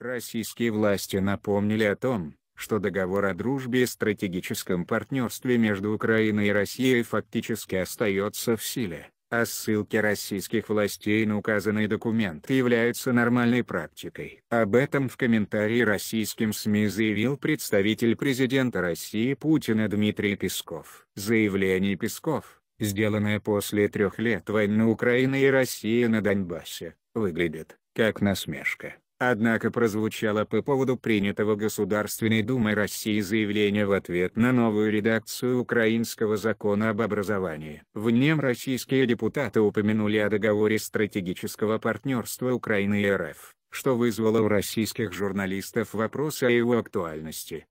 Российские власти напомнили о том, что договор о дружбе и стратегическом партнерстве между Украиной и Россией фактически остается в силе, а ссылки российских властей на указанные документы являются нормальной практикой. Об этом в комментарии российским СМИ заявил представитель президента России Путина Дмитрий Песков. Заявление Песков, сделанное после трех лет войны Украины и России на Донбассе, выглядит как насмешка. Однако прозвучало по поводу принятого Государственной Думой России заявление в ответ на новую редакцию украинского закона об образовании. В нем российские депутаты упомянули о договоре стратегического партнерства Украины и РФ, что вызвало у российских журналистов вопрос о его актуальности.